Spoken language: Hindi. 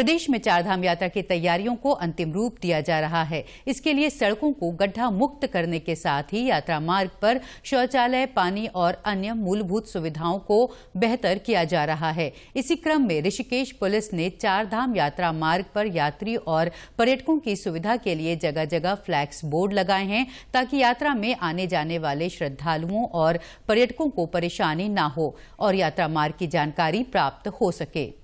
प्रदेश में चारधाम यात्रा की तैयारियों को अंतिम रूप दिया जा रहा है इसके लिए सड़कों को गड्ढा मुक्त करने के साथ ही यात्रा मार्ग पर शौचालय पानी और अन्य मूलभूत सुविधाओं को बेहतर किया जा रहा है इसी क्रम में ऋषिकेश पुलिस ने चारधाम यात्रा मार्ग पर यात्री और पर्यटकों की सुविधा के लिए जगह जगह फ्लैक्स बोर्ड लगाए हैं ताकि यात्रा में आने जाने वाले श्रद्धालुओं और पर्यटकों को परेशानी न हो और यात्रा मार्ग की जानकारी प्राप्त हो सके